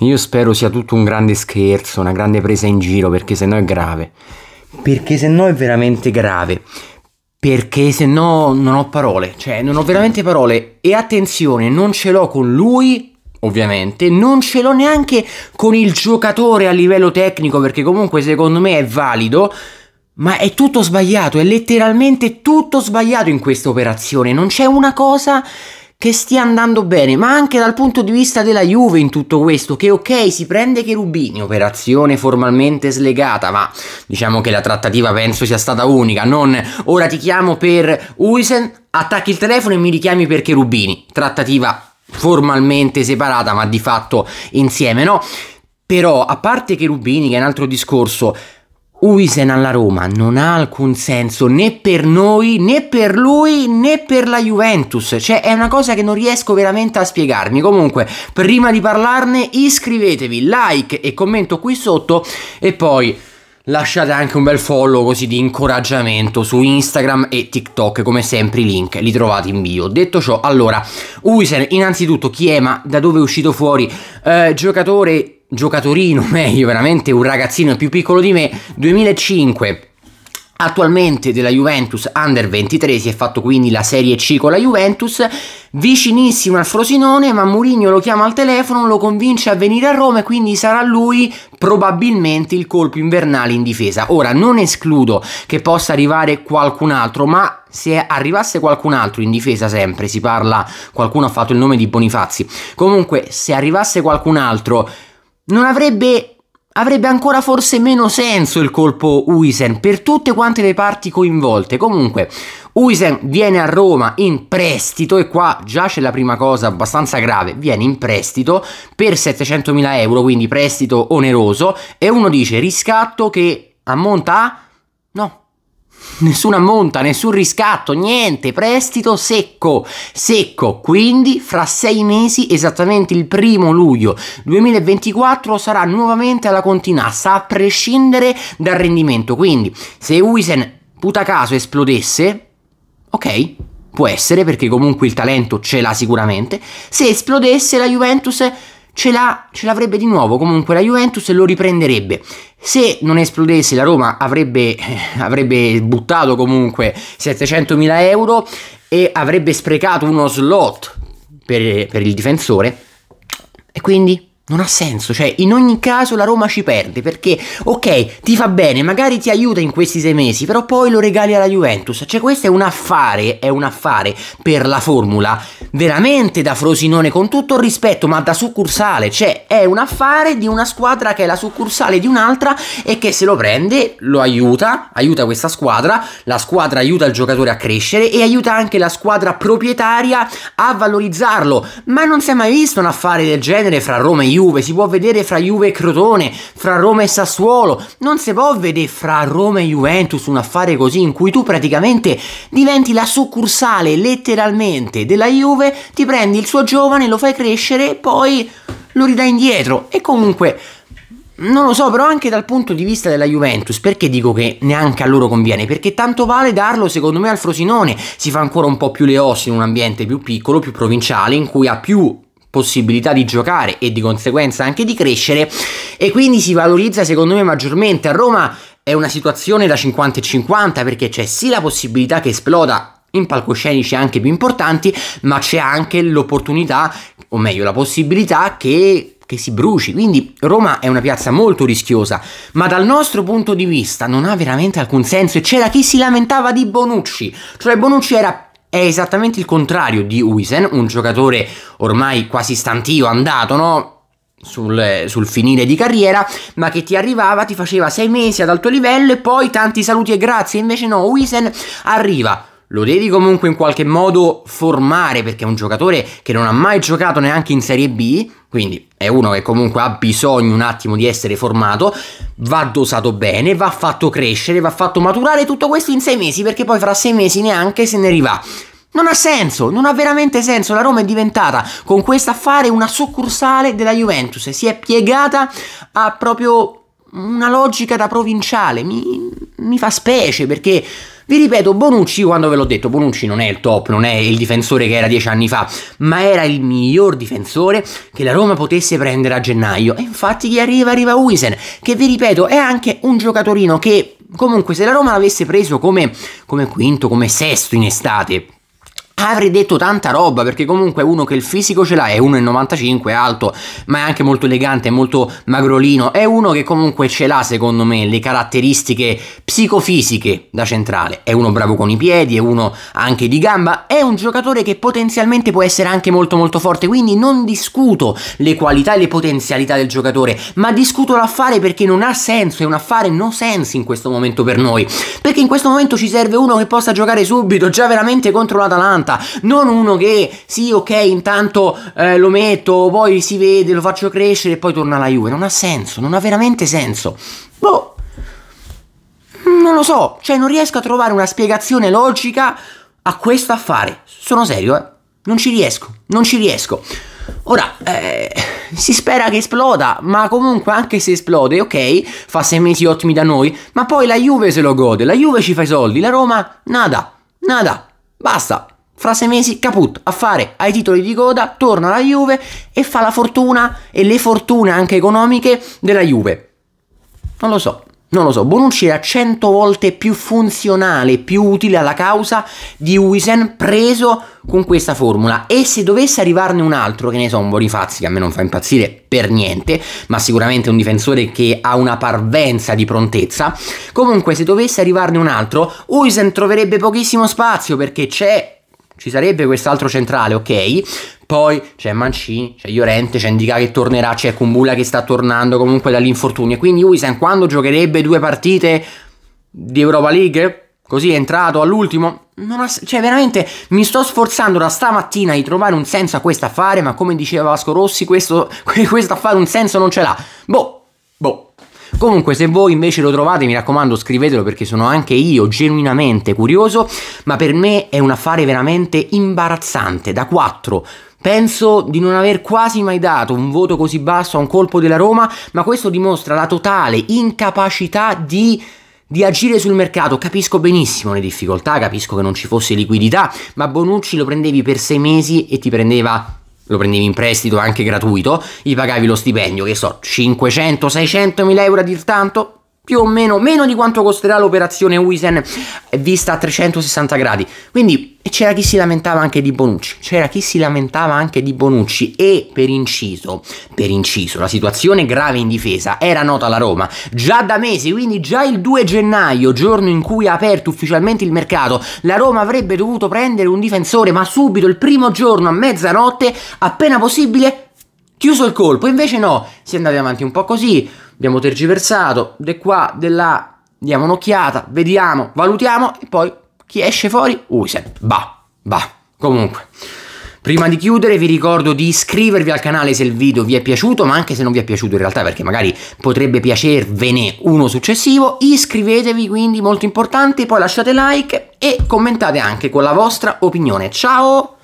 Io spero sia tutto un grande scherzo, una grande presa in giro, perché se no è grave. Perché se no è veramente grave. Perché se no non ho parole, cioè non ho veramente parole. E attenzione, non ce l'ho con lui, ovviamente, non ce l'ho neanche con il giocatore a livello tecnico, perché comunque secondo me è valido. Ma è tutto sbagliato, è letteralmente tutto sbagliato in questa operazione. Non c'è una cosa che stia andando bene, ma anche dal punto di vista della Juve in tutto questo, che ok si prende Cherubini, operazione formalmente slegata, ma diciamo che la trattativa penso sia stata unica, non ora ti chiamo per Uisen, attacchi il telefono e mi richiami per Cherubini, trattativa formalmente separata ma di fatto insieme, no? Però a parte Cherubini che è un altro discorso, Uisen alla Roma non ha alcun senso né per noi né per lui né per la Juventus, cioè è una cosa che non riesco veramente a spiegarmi. Comunque, prima di parlarne, iscrivetevi, like e commento qui sotto e poi lasciate anche un bel follow così di incoraggiamento su Instagram e TikTok, come sempre i link li trovate in bio. Detto ciò, allora, Uisen innanzitutto chi è, ma da dove è uscito fuori? Eh, giocatore giocatorino, meglio, veramente un ragazzino più piccolo di me, 2005. Attualmente della Juventus Under 23 si è fatto quindi la Serie C con la Juventus, vicinissimo al Frosinone, ma Mourinho lo chiama al telefono, lo convince a venire a Roma e quindi sarà lui probabilmente il colpo invernale in difesa. Ora non escludo che possa arrivare qualcun altro, ma se arrivasse qualcun altro in difesa sempre, si parla, qualcuno ha fatto il nome di Bonifazzi. Comunque, se arrivasse qualcun altro non avrebbe avrebbe ancora forse meno senso il colpo Uisen per tutte quante le parti coinvolte. Comunque, Uisen viene a Roma in prestito e qua già c'è la prima cosa abbastanza grave, viene in prestito per 700.000 euro, quindi prestito oneroso, e uno dice riscatto che ammonta a... no, Nessuna monta, nessun riscatto, niente, prestito secco, secco. Quindi fra sei mesi, esattamente il primo luglio 2024, sarà nuovamente alla Continassa, a prescindere dal rendimento. Quindi se Wisen, puta caso, esplodesse, ok, può essere perché comunque il talento ce l'ha sicuramente, se esplodesse la Juventus ce, la, ce l'avrebbe di nuovo comunque la Juventus e lo riprenderebbe. Se non esplodesse la Roma avrebbe, eh, avrebbe buttato comunque 700.000 euro e avrebbe sprecato uno slot per, per il difensore. E quindi non ha senso, cioè in ogni caso la Roma ci perde perché, ok, ti fa bene, magari ti aiuta in questi sei mesi, però poi lo regali alla Juventus. Cioè questo è un affare, è un affare per la formula, veramente da Frosinone, con tutto il rispetto, ma da succursale. Cioè è un affare di una squadra che è la succursale di un'altra e che se lo prende lo aiuta, aiuta questa squadra, la squadra aiuta il giocatore a crescere e aiuta anche la squadra proprietaria a valorizzarlo. Ma non si è mai visto un affare del genere fra Roma e Juventus Juve, si può vedere fra Juve e Crotone, fra Roma e Sassuolo, non si può vedere fra Roma e Juventus un affare così in cui tu praticamente diventi la succursale letteralmente della Juve, ti prendi il suo giovane, lo fai crescere e poi lo ridai indietro e comunque non lo so, però anche dal punto di vista della Juventus, perché dico che neanche a loro conviene? Perché tanto vale darlo, secondo me, al Frosinone. Si fa ancora un po' più le ossa in un ambiente più piccolo, più provinciale, in cui ha più possibilità di giocare e di conseguenza anche di crescere e quindi si valorizza secondo me maggiormente. A Roma è una situazione da 50 e 50 perché c'è sì la possibilità che esploda in palcoscenici anche più importanti, ma c'è anche l'opportunità, o meglio la possibilità che che si bruci. Quindi Roma è una piazza molto rischiosa, ma dal nostro punto di vista non ha veramente alcun senso e c'era chi si lamentava di Bonucci, cioè Bonucci era è esattamente il contrario di Wisen, un giocatore ormai quasi stantio, andato, no? Sul, sul, finire di carriera, ma che ti arrivava, ti faceva sei mesi ad alto livello e poi tanti saluti e grazie. Invece no, Wisen arriva lo devi comunque in qualche modo formare perché è un giocatore che non ha mai giocato neanche in Serie B, quindi è uno che comunque ha bisogno un attimo di essere formato, va dosato bene, va fatto crescere, va fatto maturare tutto questo in sei mesi perché poi fra sei mesi neanche se ne rivà. Non ha senso, non ha veramente senso. La Roma è diventata con questo affare una succursale della Juventus. Si è piegata a proprio una logica da provinciale, mi, mi fa specie perché... Vi ripeto, Bonucci, quando ve l'ho detto, Bonucci non è il top, non è il difensore che era dieci anni fa, ma era il miglior difensore che la Roma potesse prendere a gennaio. E infatti chi arriva arriva Wisen, che vi ripeto è anche un giocatorino che comunque se la Roma l'avesse preso come, come quinto, come sesto in estate, avrei detto tanta roba perché comunque uno che il fisico ce l'ha è 1,95 alto ma è anche molto elegante è molto magrolino è uno che comunque ce l'ha secondo me le caratteristiche psicofisiche da centrale è uno bravo con i piedi è uno anche di gamba è un giocatore che potenzialmente può essere anche molto molto forte quindi non discuto le qualità e le potenzialità del giocatore ma discuto l'affare perché non ha senso è un affare no sense in questo momento per noi perché in questo momento ci serve uno che possa giocare subito già veramente contro l'Atalanta 60, non uno che sì, ok, intanto eh, lo metto, poi si vede, lo faccio crescere e poi torna alla Juve. Non ha senso, non ha veramente senso. Boh. Non lo so, cioè non riesco a trovare una spiegazione logica a questo affare. Sono serio, eh. Non ci riesco, non ci riesco. Ora, eh, si spera che esploda, ma comunque anche se esplode, ok, fa sei mesi ottimi da noi, ma poi la Juve se lo gode, la Juve ci fa i soldi, la Roma, nada, nada, basta fra sei mesi caput a fare ai titoli di coda, torna alla Juve e fa la fortuna e le fortune anche economiche della Juve. Non lo so, non lo so. Bonucci era cento volte più funzionale, più utile alla causa di Huisen preso con questa formula. E se dovesse arrivarne un altro, che ne so, un Bonifazzi che a me non fa impazzire per niente, ma sicuramente un difensore che ha una parvenza di prontezza. Comunque, se dovesse arrivarne un altro, Huisen troverebbe pochissimo spazio perché c'è ci sarebbe quest'altro centrale, ok. Poi c'è Mancini, c'è Iorente, c'è Indica che tornerà, c'è Kumbula che sta tornando comunque dall'infortunio. Quindi Uisan quando giocherebbe due partite di Europa League? Così è entrato all'ultimo? Non ha, cioè, veramente mi sto sforzando da stamattina di trovare un senso a questo affare, ma come diceva Vasco Rossi, questo, questo affare un senso non ce l'ha. Boh, Comunque, se voi invece lo trovate, mi raccomando, scrivetelo perché sono anche io genuinamente curioso. Ma per me è un affare veramente imbarazzante. Da 4. Penso di non aver quasi mai dato un voto così basso a un colpo della Roma, ma questo dimostra la totale incapacità di di agire sul mercato. Capisco benissimo le difficoltà, capisco che non ci fosse liquidità, ma Bonucci lo prendevi per sei mesi e ti prendeva lo prendevi in prestito anche gratuito, gli pagavi lo stipendio, che so, 500-600 mila euro a dir tanto, più o meno meno di quanto costerà l'operazione Wisen vista a 360 gradi. Quindi c'era chi si lamentava anche di Bonucci, c'era chi si lamentava anche di Bonucci e per inciso, per inciso, la situazione grave in difesa era nota alla Roma già da mesi, quindi già il 2 gennaio, giorno in cui ha aperto ufficialmente il mercato, la Roma avrebbe dovuto prendere un difensore, ma subito il primo giorno a mezzanotte, appena possibile, chiuso il colpo, invece no, si è andati avanti un po' così, abbiamo tergiversato, de qua, de là, diamo un'occhiata, vediamo, valutiamo e poi chi esce fuori usa. Bah, bah, comunque. Prima di chiudere vi ricordo di iscrivervi al canale se il video vi è piaciuto, ma anche se non vi è piaciuto in realtà perché magari potrebbe piacervene uno successivo, iscrivetevi quindi, molto importante, poi lasciate like e commentate anche con la vostra opinione. Ciao!